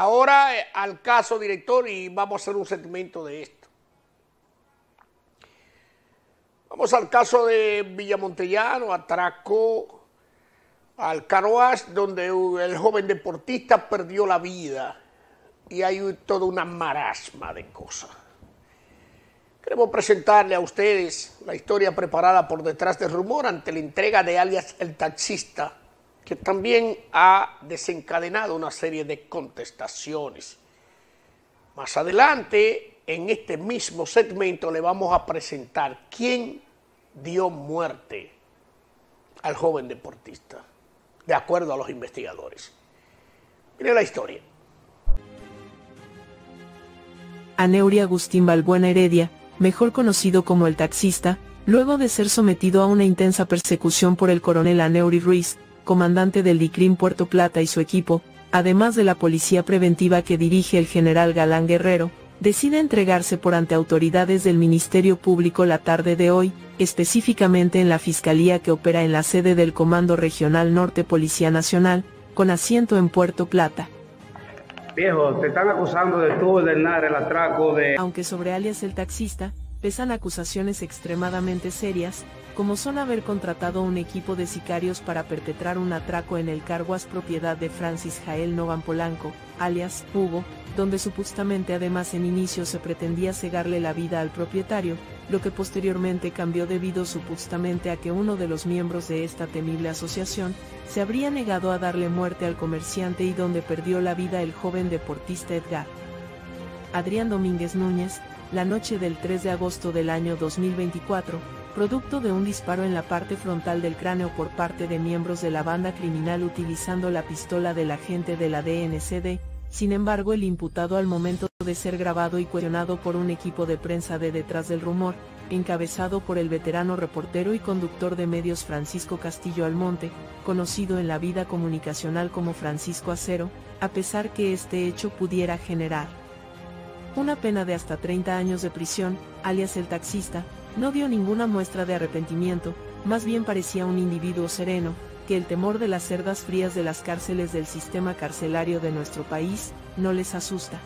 Ahora eh, al caso, director, y vamos a hacer un segmento de esto. Vamos al caso de Villamontellano, atracó al Caroas, donde el joven deportista perdió la vida. Y hay toda una marasma de cosas. Queremos presentarle a ustedes la historia preparada por detrás del rumor ante la entrega de alias El Taxista que también ha desencadenado una serie de contestaciones. Más adelante, en este mismo segmento, le vamos a presentar quién dio muerte al joven deportista, de acuerdo a los investigadores. Mire la historia. Aneuri Agustín Balbuena Heredia, mejor conocido como el taxista, luego de ser sometido a una intensa persecución por el coronel Aneuri Ruiz, comandante del DICRIM Puerto Plata y su equipo, además de la policía preventiva que dirige el general Galán Guerrero, decide entregarse por ante autoridades del Ministerio Público la tarde de hoy, específicamente en la Fiscalía que opera en la sede del Comando Regional Norte Policía Nacional, con asiento en Puerto Plata. Viejo, te están acusando de el atraco de... Aunque sobre alias el taxista, pesan acusaciones extremadamente serias, como son haber contratado un equipo de sicarios para perpetrar un atraco en el Carguas propiedad de Francis Jael Novan Polanco, alias Hugo, donde supuestamente además en inicio se pretendía cegarle la vida al propietario, lo que posteriormente cambió debido supuestamente a que uno de los miembros de esta temible asociación, se habría negado a darle muerte al comerciante y donde perdió la vida el joven deportista Edgar. Adrián Domínguez Núñez, la noche del 3 de agosto del año 2024, producto de un disparo en la parte frontal del cráneo por parte de miembros de la banda criminal utilizando la pistola del agente de la DNCD, sin embargo el imputado al momento de ser grabado y cuestionado por un equipo de prensa de Detrás del Rumor, encabezado por el veterano reportero y conductor de medios Francisco Castillo Almonte, conocido en la vida comunicacional como Francisco Acero, a pesar que este hecho pudiera generar una pena de hasta 30 años de prisión, alias el taxista, no dio ninguna muestra de arrepentimiento, más bien parecía un individuo sereno, que el temor de las cerdas frías de las cárceles del sistema carcelario de nuestro país no les asusta.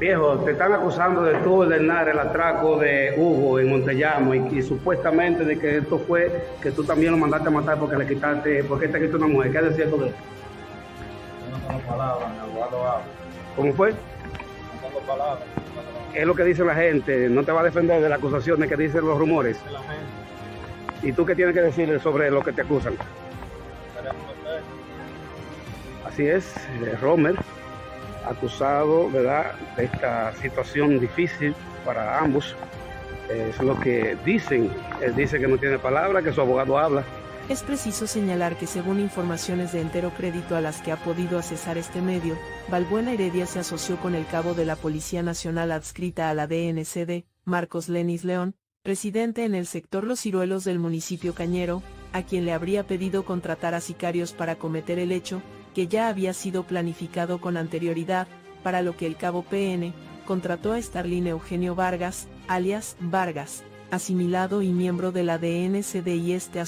Viejo, te están acusando de tú ordenar el atraco de Hugo en Montellamo y, supuestamente de que esto fue que tú también lo mandaste a matar porque le quitaste, porque te quitó una mujer. ¿Qué decía tú de eso? No palabras, ¿Cómo fue? palabras. Es lo que dice la gente, no te va a defender de las acusaciones que dicen los rumores. ¿Y tú qué tienes que decirle sobre lo que te acusan? Así es, eh, Romer, acusado ¿verdad? de esta situación difícil para ambos. Eh, es lo que dicen. Él dice que no tiene palabra, que su abogado habla. Es preciso señalar que según informaciones de entero crédito a las que ha podido accesar este medio, Balbuena Heredia se asoció con el cabo de la Policía Nacional adscrita a la DNCD, Marcos Lenis León, residente en el sector Los Ciruelos del municipio Cañero, a quien le habría pedido contratar a sicarios para cometer el hecho, que ya había sido planificado con anterioridad, para lo que el cabo PN, contrató a Starlin Eugenio Vargas, alias Vargas, asimilado y miembro de la DNCD y este a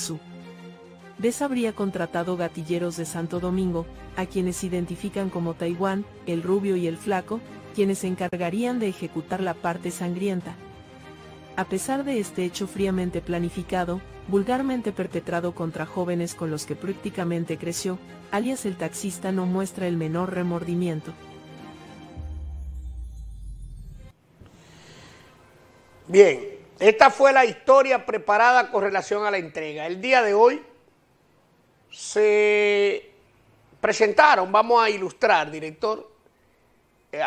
Des habría contratado gatilleros de Santo Domingo, a quienes identifican como Taiwán, el rubio y el flaco, quienes se encargarían de ejecutar la parte sangrienta. A pesar de este hecho fríamente planificado, vulgarmente perpetrado contra jóvenes con los que prácticamente creció, alias el taxista no muestra el menor remordimiento. Bien, esta fue la historia preparada con relación a la entrega. El día de hoy se presentaron, vamos a ilustrar, director, eh,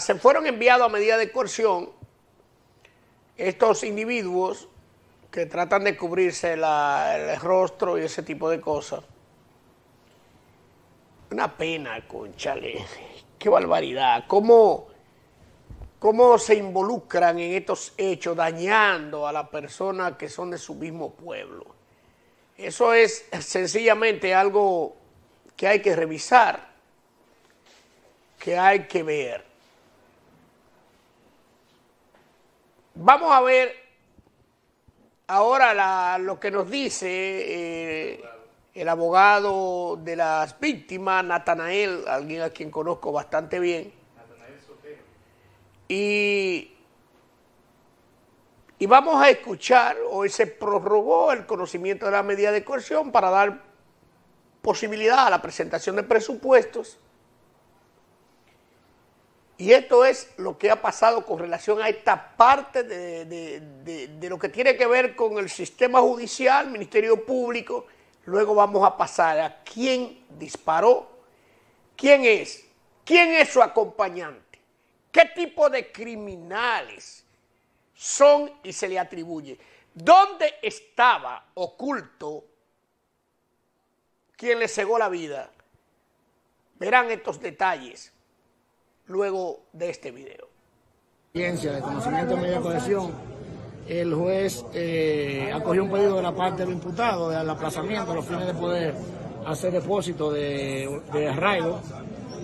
se fueron enviados a medida de coerción estos individuos que tratan de cubrirse el rostro y ese tipo de cosas. Una pena, conchale. Qué barbaridad. ¿Cómo, cómo se involucran en estos hechos dañando a las personas que son de su mismo pueblo. Eso es sencillamente algo que hay que revisar, que hay que ver. Vamos a ver ahora lo que nos dice eh, el abogado de las víctimas, Natanael, alguien a quien conozco bastante bien. Y y vamos a escuchar, hoy se prorrogó el conocimiento de la medida de coerción para dar posibilidad a la presentación de presupuestos. Y esto es lo que ha pasado con relación a esta parte de, de lo que tiene que ver con el sistema judicial, Ministerio Público. Luego vamos a pasar a quién disparó, quién es, quién es su acompañante, qué tipo de criminales son y se le atribuye. ¿Dónde estaba oculto quien le cegó la vida? Verán estos detalles luego de este video. de conocimiento de el juez eh, acogió un pedido de la parte del imputado, del aplazamiento, los fines de poder hacer depósito de, de arraigo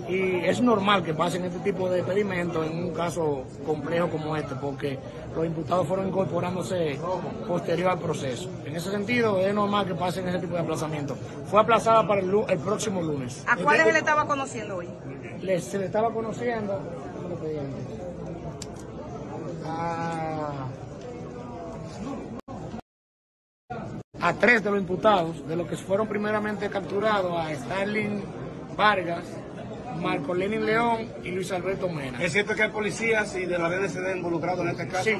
y es normal que pasen este tipo de pedimentos en un caso complejo como este, porque los imputados fueron incorporándose posterior al proceso. En ese sentido, es normal que pasen ese tipo de aplazamientos. Fue aplazada para el, próximo lunes. ¿A este cuáles le estaba conociendo hoy? se le estaba conociendo a, tres de los imputados, de los que fueron primeramente capturados, a Stalin Vargas, Marco Lenin León y Luis Alberto Mena. ¿Es cierto que hay policías y de la BDCD involucrados en este caso? Sí,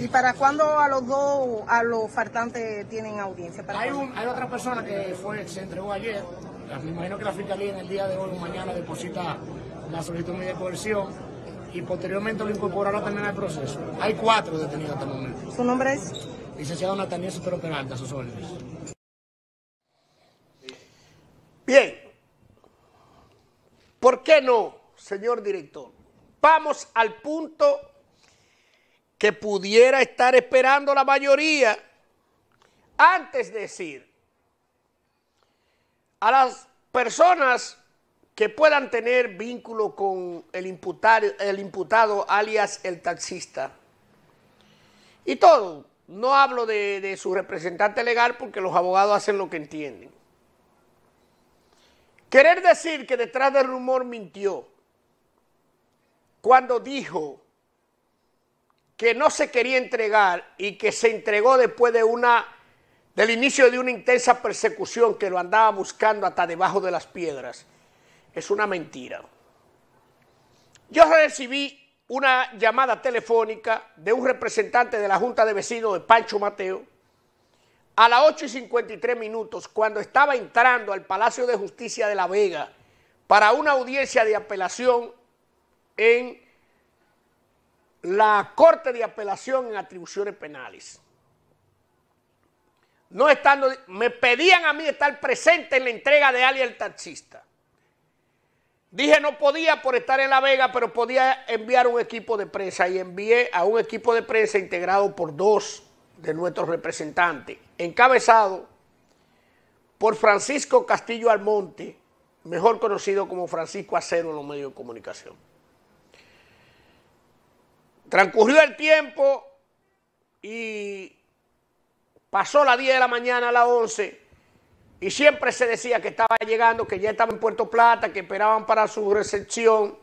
¿Y para cuándo a los dos, a los faltantes, tienen audiencia? hay, otra persona que fue, se entregó ayer. Me imagino que la fiscalía en el día de hoy o mañana deposita la solicitud de coerción y posteriormente lo incorporará también al proceso. Hay cuatro detenidos hasta el momento. ¿Su nombre es? Licenciado Nathaniel Sotero Peralta, sus órdenes. Bien, ¿Por qué no, señor director? Vamos al punto que pudiera estar esperando la mayoría antes de decir a las personas que puedan tener vínculo con el, imputado alias el taxista y todo. No hablo de su representante legal porque los abogados hacen lo que entienden. Querer decir que detrás del rumor mintió cuando dijo que no se quería entregar y que se entregó después de una del inicio de una intensa persecución que lo andaba buscando hasta debajo de las piedras. Es una mentira. Yo recibí una llamada telefónica de un representante de la Junta de Vecinos de Pancho Mateo a las 8 y 53 minutos, cuando estaba entrando al Palacio de Justicia de La Vega para una audiencia de apelación en la Corte de Apelación en Atribuciones Penales. No estando, me pedían a mí estar presente en la entrega de Ali el taxista. Dije no podía por estar en La Vega, pero podía enviar un equipo de prensa y envié a un equipo de prensa integrado por dos de nuestro representante, encabezado por Francisco Castillo Almonte, mejor conocido como Francisco Acero en los medios de comunicación. Transcurrió el tiempo y pasó la 10 de la mañana a las 11 y siempre se decía que estaba llegando, que ya estaba en Puerto Plata, que esperaban para su recepción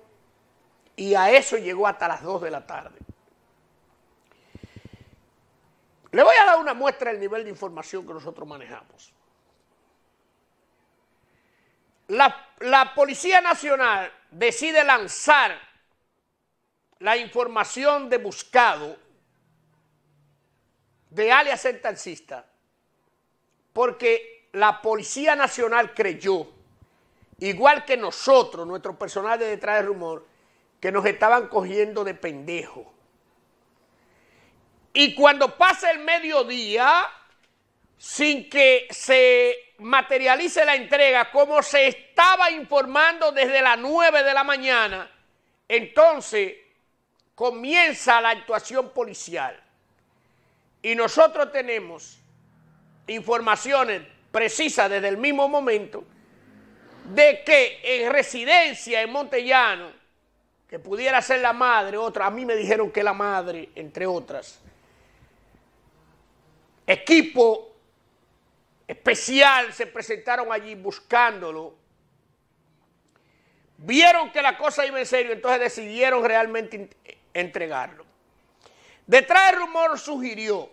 y a eso llegó hasta las 2 de la tarde. Le voy a dar una muestra del nivel de información que nosotros manejamos. La, Policía Nacional decide lanzar la información de buscado de alias el porque la Policía Nacional creyó, igual que nosotros, nuestro personal de detrás del rumor, que nos estaban cogiendo de pendejo y cuando pasa el mediodía, sin que se materialice la entrega, como se estaba informando desde las 9 de la mañana, entonces comienza la actuación policial. Y nosotros tenemos informaciones precisas desde el mismo momento de que en residencia en Montellano, que pudiera ser la madre, otra, a mí me dijeron que la madre, entre otras, equipo especial se presentaron allí buscándolo. Vieron que la cosa iba en serio, entonces decidieron realmente entregarlo. Detrás del rumor sugirió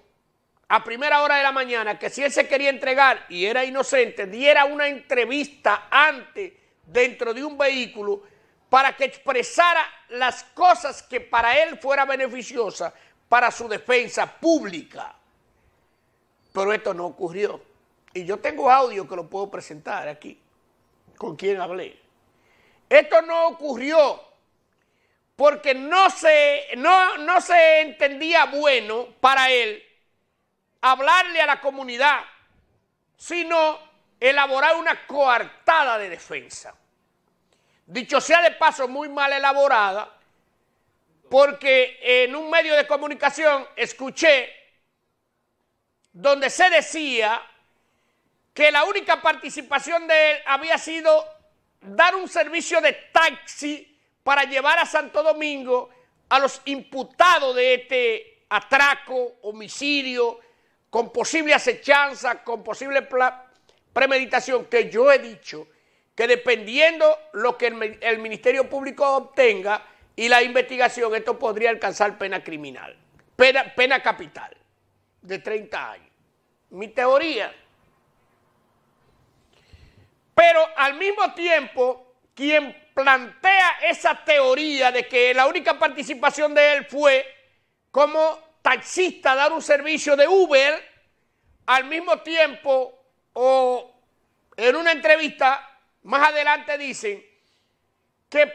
a primera hora de la mañana que si él se quería entregar y era inocente, diera una entrevista antes dentro de un vehículo para que expresara las cosas que para él fuera beneficiosa para su defensa pública. Pero esto no ocurrió. Y yo tengo audio que lo puedo presentar aquí, con quien hablé. Esto no ocurrió porque no se, no, se entendía bueno para él hablarle a la comunidad, sino elaborar una coartada de defensa. Dicho sea de paso, muy mal elaborada, porque en un medio de comunicación escuché donde se decía que la única participación de él había sido dar un servicio de taxi para llevar a Santo Domingo a los imputados de este atraco, homicidio, con posible acechanza, con posible premeditación, que yo he dicho que dependiendo lo que el, Ministerio Público obtenga y la investigación, esto podría alcanzar pena criminal, pena capital de 30 años. Mi teoría. Pero al mismo tiempo, quien plantea esa teoría de que la única participación de él fue como taxista dar un servicio de Uber, al mismo tiempo o en una entrevista más adelante dicen que,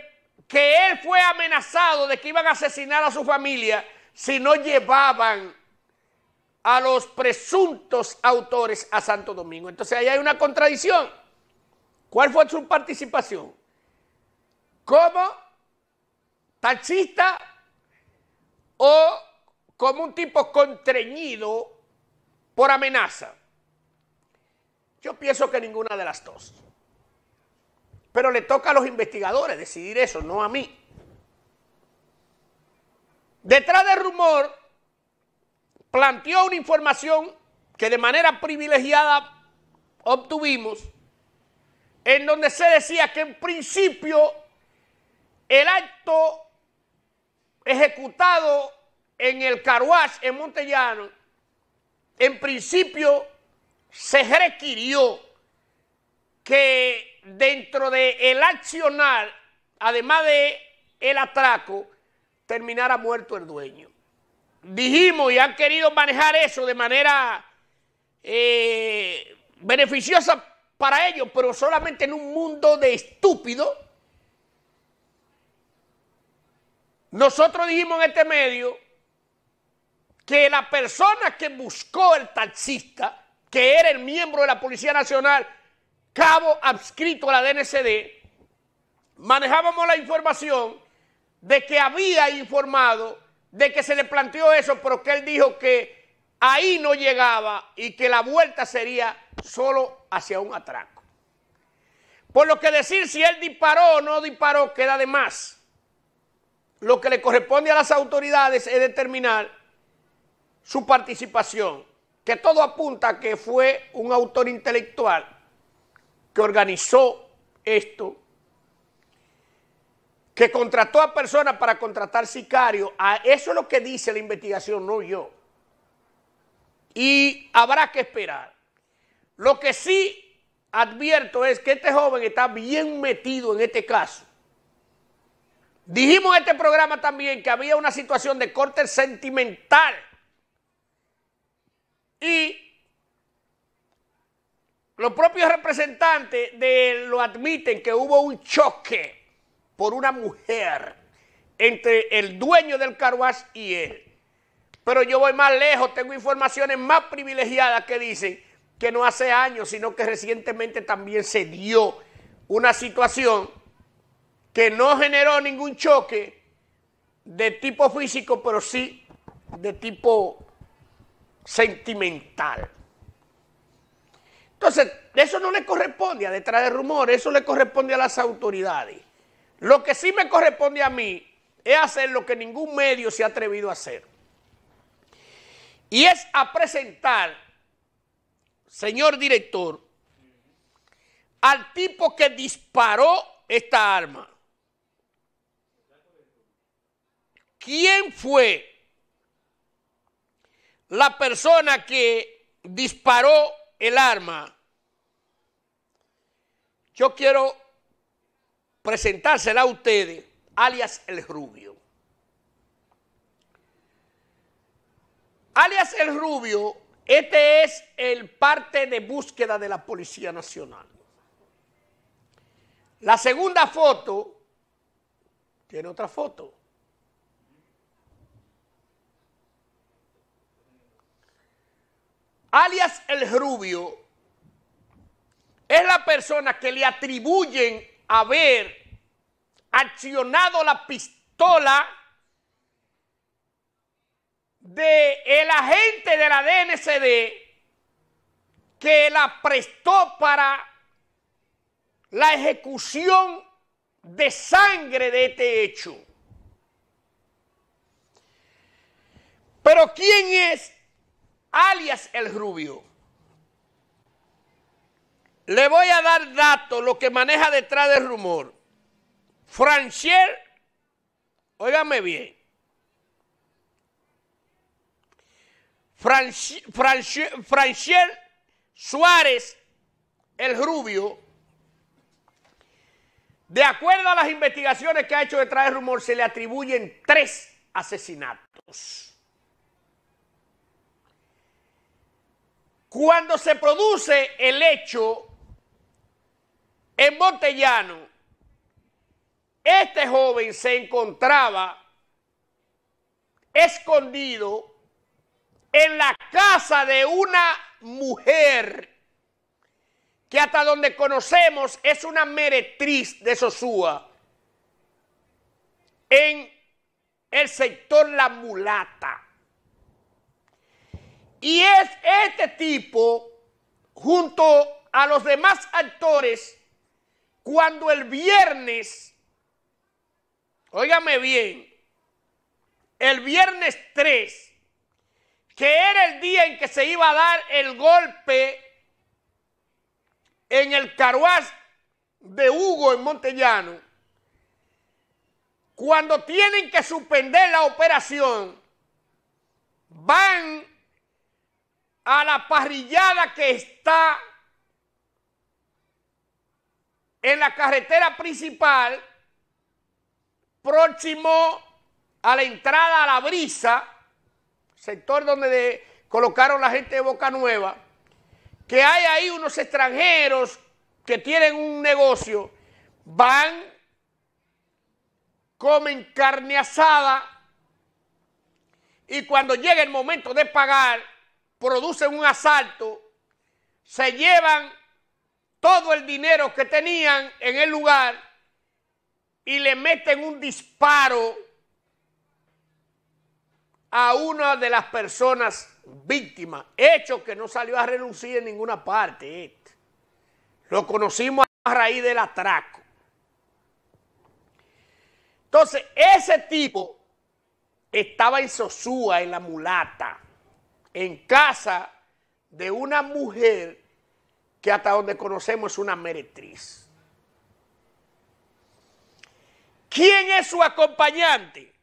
que él fue amenazado de que iban a asesinar a su familia si no llevaban a los presuntos autores a Santo Domingo. Entonces ahí hay una contradicción. ¿Cuál fue su participación? ¿Como taxista o como un tipo contrañido por amenaza? Yo pienso que ninguna de las dos. Pero le toca a los investigadores decidir eso, no a mí. Detrás del rumor planteó una información que de manera privilegiada obtuvimos, en donde se decía que en principio el acto ejecutado en el Caruash en Montellano, en principio se requirió que dentro del el accionar, además de el atraco, terminara muerto el dueño dijimos y han querido manejar eso de manera eh, beneficiosa para ellos, pero solamente en un mundo de estúpido Nosotros dijimos en este medio que la persona que buscó el taxista, que era el miembro de la Policía Nacional, cabo adscrito a la DNCD, manejábamos la información de que había informado de que se le planteó eso, pero que él dijo que ahí no llegaba y que la vuelta sería solo hacia un atraco. Por lo que decir si él disparó o no disparó queda de más. Lo que le corresponde a las autoridades es determinar su participación, que todo apunta a que fue un autor intelectual que organizó esto que contrató a personas para contratar sicarios, eso es lo que dice la investigación, no yo. Y habrá que esperar. Lo que sí advierto es que este joven está bien metido en este caso. Dijimos en este programa también que había una situación de corte sentimental. Y los propios representantes de lo admiten que hubo un choque por una mujer entre el dueño del carruaje y él. Pero yo voy más lejos, tengo informaciones más privilegiadas que dicen que no hace años, sino que recientemente también se dio una situación que no generó ningún choque de tipo físico, pero sí de tipo sentimental. Entonces, eso no le corresponde a detrás de rumores, eso le corresponde a las autoridades. Lo que sí me corresponde a mí es hacer lo que ningún medio se ha atrevido a hacer. Y es a presentar, señor director, al tipo que disparó esta arma. ¿Quién fue la persona que disparó el arma? Yo quiero presentársela a ustedes, alias el rubio. Alias el rubio, este es el parte de búsqueda de la Policía Nacional. La segunda foto tiene otra foto. Alias el rubio es la persona que le atribuyen haber accionado la pistola de el agente de la DNCD que la prestó para la ejecución de sangre de este hecho. Pero ¿quién es alias el rubio? Le voy a dar datos, lo que maneja detrás del rumor. Franciel, óigame bien, Franchel Suárez, el rubio, de acuerdo a las investigaciones que ha hecho detrás del rumor, se le atribuyen tres asesinatos. Cuando se produce el hecho en Montellano, este joven se encontraba escondido en la casa de una mujer que hasta donde conocemos es una meretriz de Sosúa en el sector La Mulata. Y es este tipo, junto a los demás actores, cuando el viernes óigame bien, el viernes 3, que era el día en que se iba a dar el golpe en el Caruaz de Hugo en Montellano, cuando tienen que suspender la operación, van a la parrillada que está en la carretera principal próximo a la entrada a la brisa, sector donde colocaron la gente de Boca Nueva, que hay ahí unos extranjeros que tienen un negocio, van, comen carne asada y cuando llega el momento de pagar, producen un asalto, se llevan todo el dinero que tenían en el lugar y le meten un disparo a una de las personas víctimas, hecho que no salió a relucir en ninguna parte. ¿eh? Lo conocimos a raíz del atraco. Entonces, ese tipo estaba en Sosúa, en la mulata, en casa de una mujer que hasta donde conocemos es una meretriz. ¿Quién es su acompañante?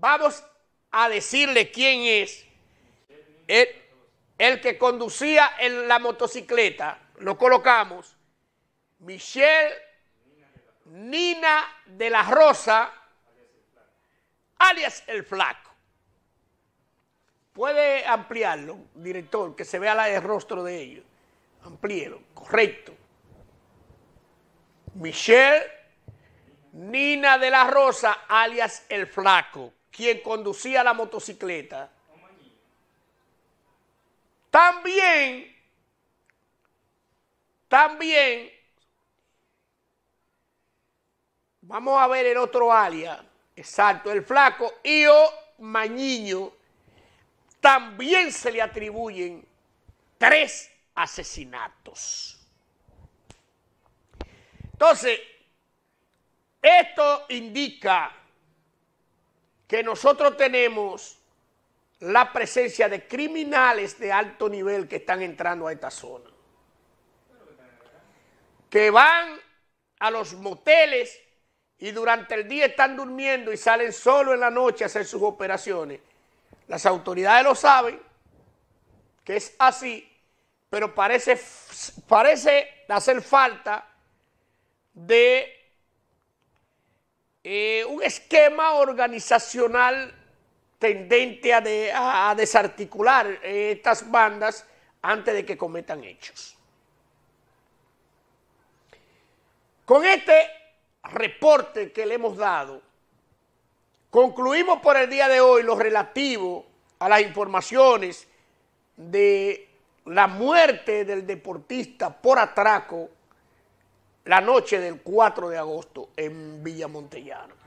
Vamos a decirle quién es. El, que conducía en la motocicleta, lo colocamos, Michelle Nina de la Rosa, alias El Flaco. Puede ampliarlo, director, que se vea el rostro de ellos. Amplíelo, correcto. Michelle Nina de la Rosa, alias El Flaco, quien conducía la motocicleta. También, también, vamos a ver el otro alias, exacto, El Flaco, o Mañiño, también se le atribuyen tres asesinatos. Entonces, esto indica que nosotros tenemos la presencia de criminales de alto nivel que están entrando a esta zona, que van a los moteles y durante el día están durmiendo y salen solo en la noche a hacer sus operaciones. Las autoridades lo saben, que es así, pero parece, parece hacer falta de eh, un esquema organizacional tendente a, desarticular eh, estas bandas antes de que cometan hechos. Con este reporte que le hemos dado, concluimos por el día de hoy lo relativo a las informaciones de la muerte del deportista por atraco la noche del 4 de agosto en Villa Montellano.